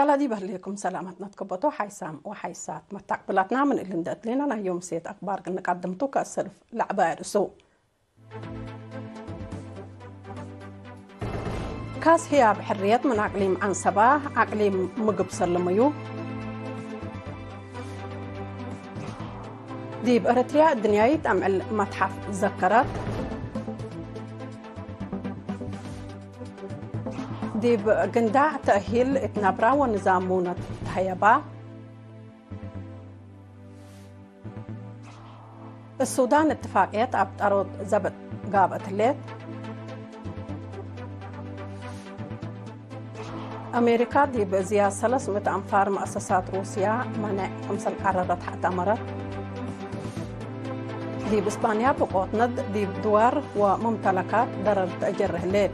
دلا دي برليكم سلامتنا تكبطو حيسام وحيسات ما تقبلتنا من اللي ندات لنا انا يوم سيت أكبر قلنا قدمتو كالسلف لعبائر سو كاس هي بحريات من أقليم عن صباح عقليم مقب سلميو ديب ارتريا الدنيا يتعمل متحف ذكرات دی די تأهیل היל את נבראוון זאמונת היבה. السودان اتفاقیت عبد أرض زبد قاب أتلات أمريكا دي بزيا سلس مت أنفار مؤسسات روسيا منع أمسل قررت حتى مرت دي بإسبانيا بقوت ند دي بدوار وممتلكات درجة أجر هلات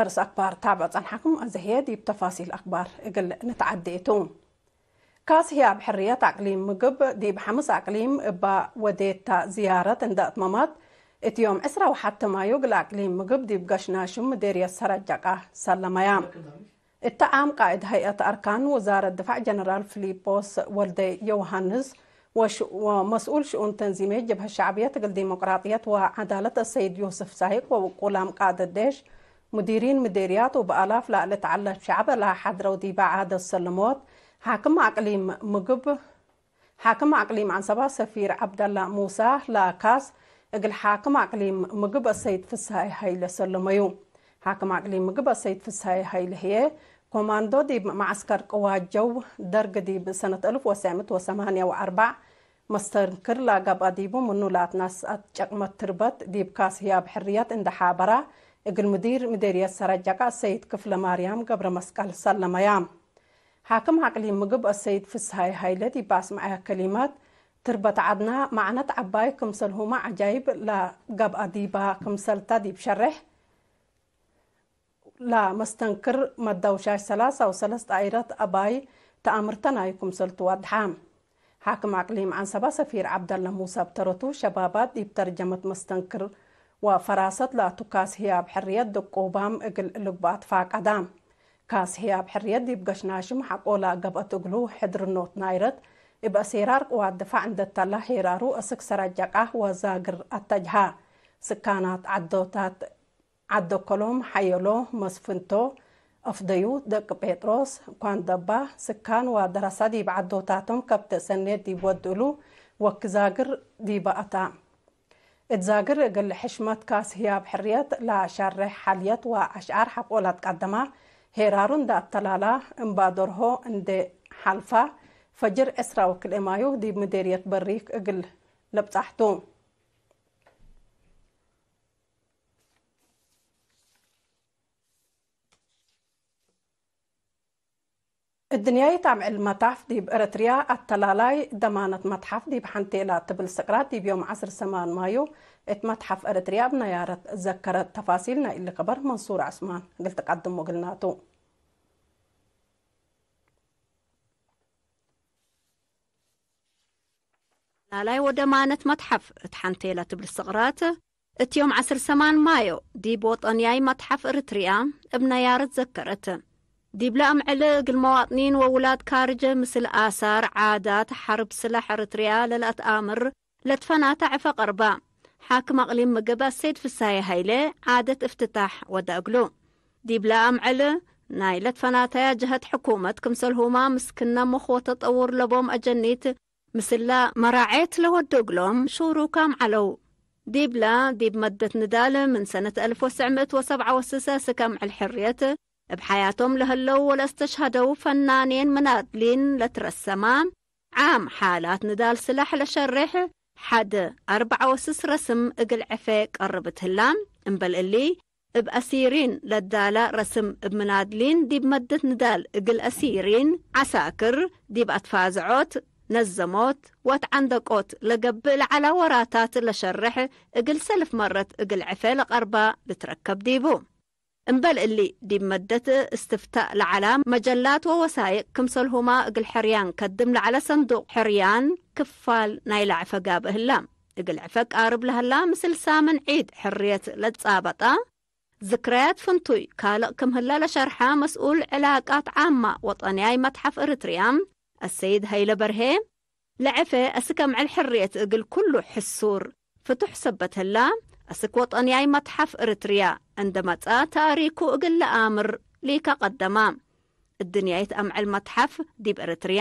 أرس أخبار تابع ጸንሓኩም እዚ ህየድ ይብ ተፋሲል ኣኽባር እግል ንተዓዲ እቱ ካስ ህያ ብሕርየት ኣቅሊም ምግብ ዲብ ሓምስ ኣቅሊም እባ ወዴታ ዝያረት እንደ እትመማት እትዮም 21 ማዩ ግል ኣቅሊም ምግብ ዲብ ጋሽናሹም ዴርየት ሰረጃቃ ሰለመያ እታ ዓም ቃኢድ ሃይአት ኣርካን ወዛረት ድፋዕ ጀነራል ፊሊጶስ ወልደ ዮሃንስ ومسؤول شؤون تنظيمية جبهة الشعبية الديمقراطية وعدالة السيد يوسف سايق وقلام قادة ديش مديرين مديريات وبآلاف لا لتعلى شعب لا حضرة ودي عادة السلموت حاكم عقليم مقب حاكم عقليم عن سبا سفير عبد الله موسى لا كاس اقل حاكم عقليم مقب السيد فساي هاي لسلميو حاكم عقليم مقب السيد فساي هاي هي كوماندو دي معسكر قوات جو درق ديب سنة 1984 مستر كرلا قبا ديبو منو لاتناس اتشاق متربت ديب كاس هياب حريات اندحابرا እግል ምዲር ምደርየት ሰረጀቃ እሰይድ ክፍለ ማርያም ገብረ መስቀል ሰለመያም ሓክም ዓቅሊ ምግብ እሰይድ ፍስሃይ ሃይለት ይባስማዕያ ከሊማት ትርበት ዓድና ማዕነት ዓባይ ክምሰልሁማ ዓጃይብ ላጋብኣ ዲባ ክምሰልታ ዲብ ሸርሕ ላመስተንክር መዳውሻሽ ሰላሳ ወሰለስተ ኣይረት ኣባይ ተኣምርተናይ ክምሰልቱ ወድሓም ሓክም ዓቅሊ ምዓን ሰባ ሰፊር ዓብደላ ሙሳ ብተረቱ ሸባባት ዲብ ተርጀመት መስተንክር وفراسة لاتوكاس هي بحريات دقوبام اقل لقبات فاق ادام كاس هي بحريات دي بقشناشم حقولا قبأت اقلو حدر النوت نايرت إبقى سيرار قواد دفاع عند التلا هيرارو أسك سراجقه أه وزاقر التجها سكانات عدوتات عدو كلوم حيلو مسفنتو أفضيو دق بيتروس كوان دبا سكان ودرسة دي بعدوتاتهم كبت سنة دي بودلو وكزاقر دي بقتا اتزاقر قل حشمات كاس هياب بحريات لا شارح حاليات وأشعار حق ولاد قدما هيرارون دا التلالا امبادرهو اند حلفا فجر اسرا وكل امايو دي مديريات بريك اقل لبتحتو الدنيا يتعم المتحف دي بإريتريا التلالاي دمانة متحف دي بحنتي لا تبل سقراط دي بيوم عصر سمان مايو ات متحف إريتريا بنيارة ذكرت تفاصيلنا اللي قبر منصور عثمان قلت قدم وقلناتو لالاي ودمانة متحف اتحنتي لا تبل سقراط اتيوم عصر سمان مايو دي بوطنياي متحف إريتريا بنيارة ذكرته ديبلا أمعلى المواطنين وولاد كارجة مثل آثار عادات حرب سلاح إريتريا للأتآمر لتفنا عفق قربا حاكم أقليم مقبا السيد فساي هايلة عادة افتتاح ودأقلو ديبلا أمعلى ناي لتفناتايا جهة حكومة كمسل هما مسكنا مخوة تطور لبوم أجنيت لا مراعيت له الدقلوم شورو كام علو ديبلا ديب مدة ندالة من سنة 1967 كم الحرية بحياتهم لهلو ولا استشهدوا فنانين منادلين لترسمان عام حالات ندال سلاح لشرح حد أربعة وسس رسم اقل عفيك قربت هلان انبل اللي بأسيرين للدالة رسم بمنادلين دي بمدة ندال اقل أسيرين عساكر دي بأتفازعوت نزموت واتعندقوت لقبل على وراتات لشرح اقل سلف مرت اقل عفيل قربة لتركب ديبو انبل اللي دي مدة استفتاء العلام مجلات ووسائق كمسل هما اقل حريان كدم على صندوق حريان كفال نايل عفقا بهلام اقل عفق قارب له اللام مثل سامن عيد حرية لتصابطة ذكريات فنتوي كالق كم هلا لشرحة مسؤول علاقات عامة وطنياي متحف إريتريام السيد هيلا برهي لعفة أسكم على الحرية اقل كله حسور فتحسبت هلام ኣስ متحف إريتريا عندما እንደ መጽአ ታሪኩ آمر ለኣምር قدما الدنيا እድንያይት ኣምዕል المتحف ዲብ ኤርትርያ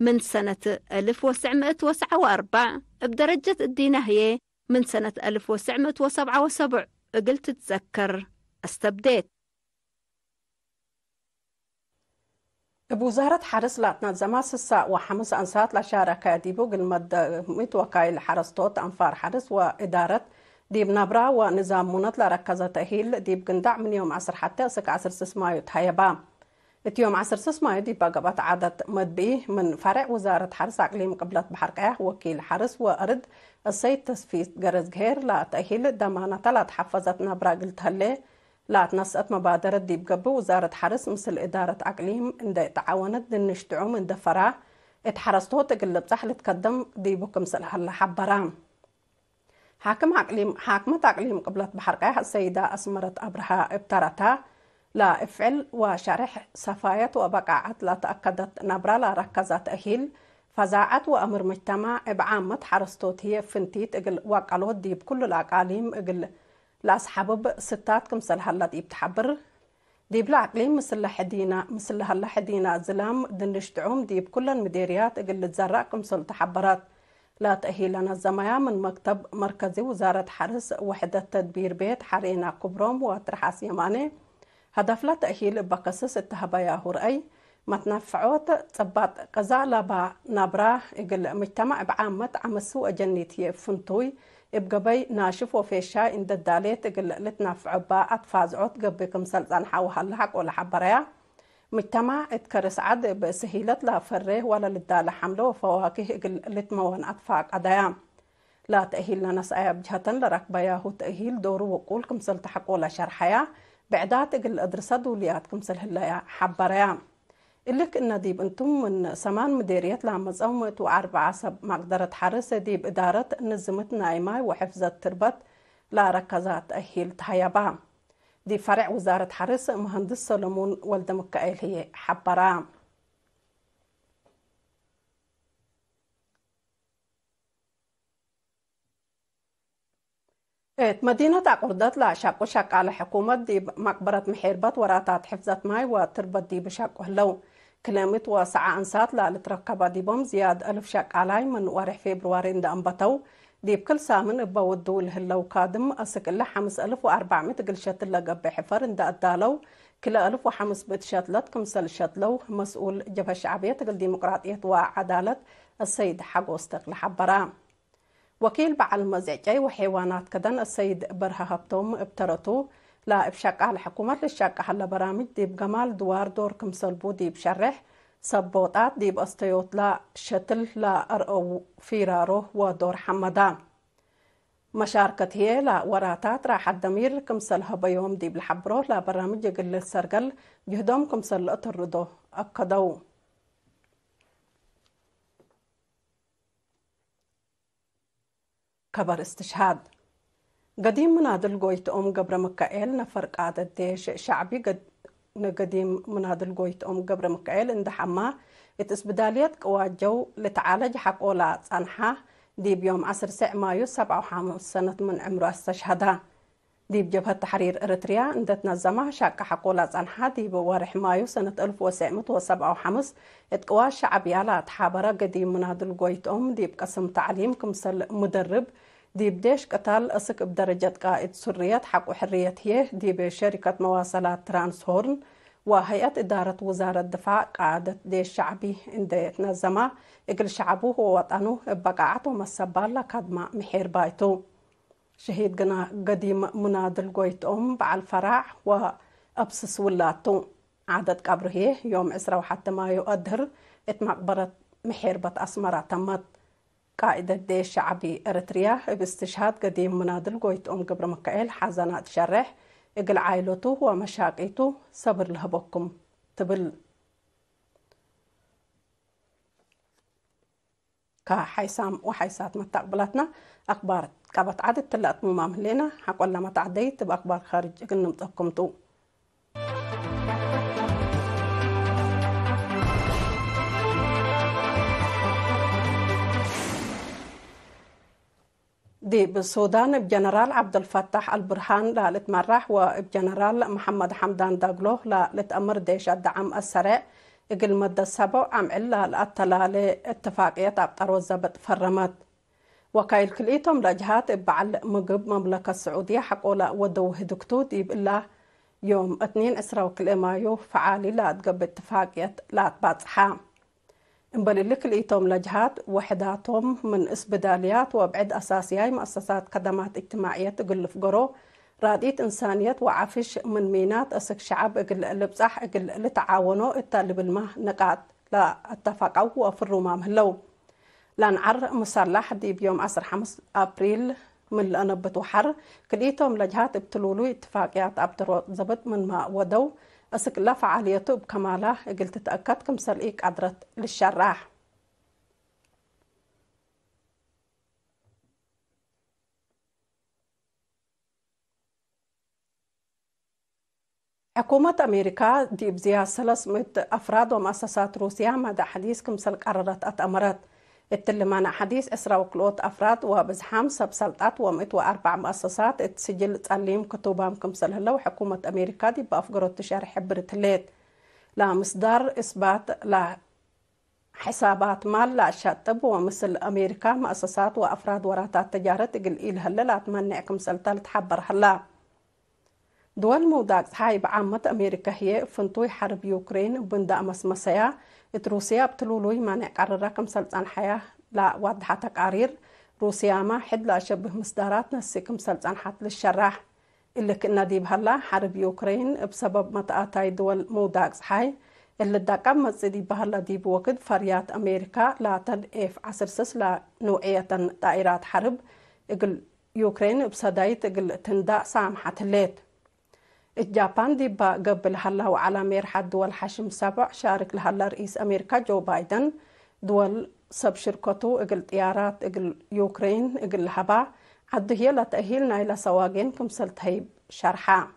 من سنة 1904 بدرجة الدينة هي من سنة 1977 قلت تذكر استبديت بوزارة حرس لاتنا زما سسا وحمس أنسات لشاركة ديبوغ المد متوكايل حرس توت أنفار حرس وإدارة ديب نبرا ونظام منطلة ركز تهيل ديب قندع من يوم عصر حتى سك عصر سسمايو تهيبا ات يوم عصر سسمايو ديب بقبات عادة مدبي من فرع وزارة حرس عقليم قبلت بحركة وكيل حرس وأرد السيد تسفيت قرز غير لا تهيل دمانة لا تحفظت نبرا قلت هلي لا تنسأت مبادرة ديب قبو وزارة حرس مثل إدارة عقليم اند تعاونت دنشتعوم اند دفرا اتحرستو تقلب صح لتقدم ديبو كمسل حبرام حاكم عقليم حاكمة عقليم قبلت بحرقة السيدة أسمرت أبرها ابترتا لا افعل وشرح صفايت وبقعت لا تأكدت نبرة لا ركزت أهيل فزاعت وأمر مجتمع بعامة حرستوت هي فنتيت اقل وقالوت ديب كل الأقاليم اقل لا لأصحابب ستات كمسل هلا ديب تحبر ديب العقليم مسل حدينا مسل هلا حدينا زلام دنشتعوم ديب كل المديريات اقل تزرق كمسل تحبرات لتأهيل الجميع من مكتب مركزي وزارة حرس وحدة تدبير بيت حرينا كبروم وترحاس يماني هدف لتأهيل بقصص التهبايا هرأي متنفعوت تبات قزا لبا نبراه إقل مجتمع بعامة عمسو أجنيتي فنتوي إبقبي ناشف وفيشا إن داليت إقل لتنفعو با أتفازعوت قبي كمسلسان حاوها اللحق ولا حبريا مجتمع اتكرس عد بسهيلت لا فره ولا للدالة حمله فواكه لتموان أطفاق أدايام لا تأهيل لنس أياب جهة لرك بياهو تأهيل دورو وقول كمسل تحقولا شرحيا بعدات إقل أدرسة دوليات كمسل هلا حبريا إلك إن ديب أنتم من سمان مديريات لامز أومت وأربعة سب مقدرة حرسة ديب إدارة نزمت نايماي وحفظت تربت لا ركزات أهيل تهيبام دي فرع وزارة حرس مهندس سلمون ولد مكائل هي حبرام إيه، مدينة قردات لا شاق وشاق على حكومة دي مقبرة محيربات وراتات حفظات ماي وتربط دي بشاق وهلو كلامت وسعى أنسات لا لتركب دي بوم زياد ألف شاق علي من وارح فبراير دا أنبتو ديب كل سامن ابا ودو الهلو كادم اسك الله حمس الف واربعمت قلشات الله قبي حفر اند ادالو كل الف وحمس بتشات لاتكم سلشات لو مسؤول جبهة شعبية تقل ديمقراطية وعدالة السيد حقو استقل حبرا وكيل بعل مزعجي وحيوانات كدن السيد برها هبتوم ابترتو لا ابشاك على الحكومة للشاك على برامج ديب جمال دوار دور كمسل بو ديب شرح لا شتل لا dhiib astayootlaa shatilaa ودور حمدا waadoor هي لا وراتات راح الدمير كمسل هبيوم دي بالحبرو لا برامج قل السرقل جهدهم كمسل أطردو أكدو كبر استشهاد قديم منادل قويت أم قبر مكائل نفرق عدد ديش شعبي قد نقديم من هذا الجويت أم قبر مكعيل إن دحما إتسبداليات بداليات قواجو لتعالج حق أولا صنحة دي بيوم عصر ساعة مايو 57 سنة من عمره استشهدا دي بجبهة تحرير إريتريا إن تنظمها شاك حق أولا صنحة دي بوارح مايو سنة ألف 1957 إتقوا الشعب يالا تحابرة قديم من هذا الجويت أم دي بقسم تعليم كمسل مدرب ديبديش قتال أسك بدرجة قائد سرية حق حرية هي ديب شركة مواصلات ترانس هورن وهيئة إدارة وزارة الدفاع قاعدة ديش شعبي اندي اتنزما إقل شعبوه ووطنو بقاعته مسبالة كادما محير بايتو شهيد قنا قديم منادل قويت أم بعل فرع وأبسس ولاتو عدد قبره يوم عسرة وحتى ما يؤدهر اتمقبرة محير بات أسمرة تمت قائد الدش شعبي إريتريا باستشهاد قديم مناضل أم قبر مكائل حزانات شرح إقل عائلته ومشاقيته صبر لهبكم تبل كحيسام وحيسات متقبلتنا أخبار كابت عدد تلات ممام لنا ولا ما تعديت بأخبار خارج إقل تو دي بالسودان بجنرال عبد الفتاح البرهان لا لتمرح وبجنرال محمد حمدان داغلوه لا لتأمر ديش الدعم السرع اقل مدة سبع عم إلا الأتلالي اتفاقية أبطر وزبط فرمت وكايل كليتهم لجهات بعل مقب مملكة السعودية حقولا ودوه دكتو دي يبقلا يوم اثنين اسرا وكل مايو فعالي لا تقب اتفاقية لا تباطحام نبللك الإيتام لجهات وحداتهم من إسبداليات وأبعد أساسياي مؤسسات خدمات اجتماعية تقل فقرو راديت إنسانية وعفش من مينات أسك شعب أقل لبزح أقل لتعاونو التالب المه نقاط لا اتفقوا وفروا ما مهلو لان عر مسلح دي بيوم 15 أبريل من لأنبتو حر كليتهم لجهات ابتلولو اتفاقيات أبترو زبط من ما ودو اسقلا فعاليته بكماله قلت تأكدت كم سلقيك قدرت للشراح حكومة أمريكا ديبزيها سلس مت أفراد ومؤسسات روسيا مدى حديث كم سلق قررت أتأمرت التلمان حديث اسرا وكلوت أفراد وبزحام سب سلطات ومئة وأربع مؤسسات تسجل تعليم كتبهم كمسل هلا حكومة أمريكا دي بأفقر تشار حبر هلات لا مصدر إثبات لا حسابات مال لا شاتب ومثل أمريكا مؤسسات وأفراد وراتات تجارة تقل إيل هلا لا كم كمسل تحبر هلا دول موداك هاي بعامة أمريكا هي فنتوي حرب يوكرين بندا مسمسيا እቲ ሩስያ ብትልውሉይ ማንዕ ቃርራ ከም ሰልፃን ሓያ ላዋድሓ ተቃሪር ሩስያማ ሕድላ ኣሸብህ ምስዳራት ነሲ ከም سلطان حط للشرح اللي كنا دي بهلا حرب يوكرين بسبب متأتاي دول موداك حي اللي داقا مزيدي بهلا دي بوقت فريات أمريكا لا تل إف عصر سس لا نوعية طائرات حرب إقل يوكرين بصدايت إقل تنداء سامحة الليت الجابان دي قبل هلا وعلى حد دول حشم سبع شارك لها رئيس أمريكا جو بايدن دول سب شركته اقل طيارات اقل يوكرين اقل هبا عد هي تأهيلنا إلى سواقين كم تهيب شرحة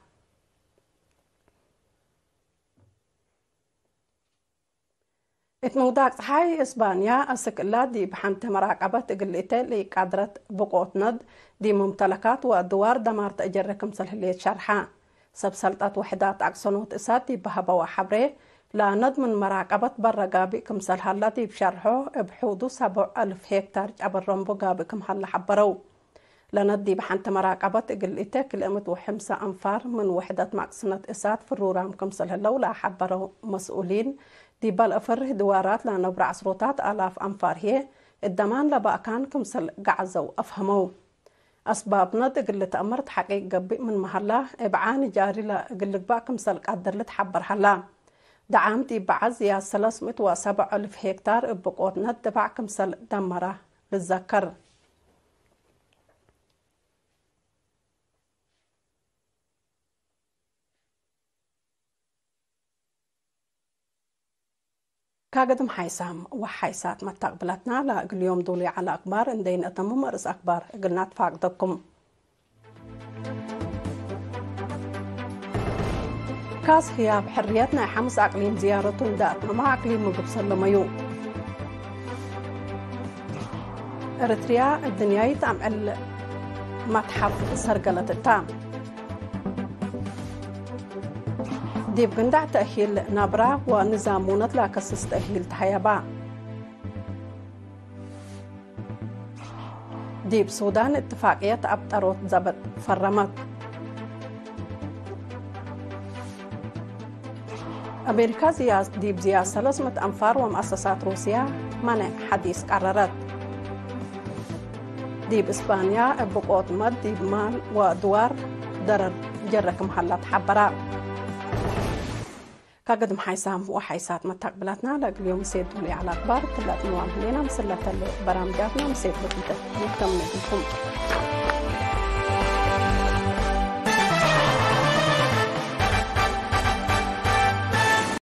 اتموداق هاي إسبانيا أسكلا دي بحمت مراقبة اقليتا لي قدرت بقوتند دي ممتلكات دمار تأجر كم سلهلية شرحة ሰብሰልጠት وحدات ኣክሰኖት እሳት ይባሃበዋ ሓብሬ لا من مراقبة برقابي كم سلحلاتي بشرحو بحوضو سبع ألف هكتار جابر رمبو قابي كم هلا حبرو لندي بحنت مراقبة إقل إتاك لأمت وحمسة أنفار من وحدة مقصنة إسات فرورام الرورام كم سلحلو لا حبرو مسؤولين دي افر دوارات لأنبر عصروتات آلاف أنفار هي الدمان لبا كان كم سل قعزو أفهمو أسبابنا قل تأمرت حقيق قبي من محلة إبعان جاري بقى باكم سلك أدرلت حبر حلا دعامتي بعز يا سبع ألف هكتار بقوتنا كم سلك دمره للذكر كاقدم حيسام وحيسات ما تقبلتنا لا كل يوم دولي على أكبر ندين أتم ممارس أكبر قلنا تفاقدكم كاس هياب حريتنا حمص أقليم زيارة دات ما أقليم مقبس اللميو إريتريا الدنيا يتعمل متحف سرقلة التام ديب قندع تأهيل نابرا ونظامونة لاكسس تأهيل تحيابا ديب سودان اتفاقیت أبطروت زبط فرمت امریکا زياز ديب زياز سلسمة أنفار و مؤسسات روسیا من حدیث قررت ديب اسپانیا ابوقات مد ديب مال و دوار در جرک محلات حبراء ካገድ maxaysaa waxaysaad mataqbilatnaala gliyom seed duli calaad baarat tablaat nuwaan hulena masallatale baraamjaatna maseed batilta muktam medilkum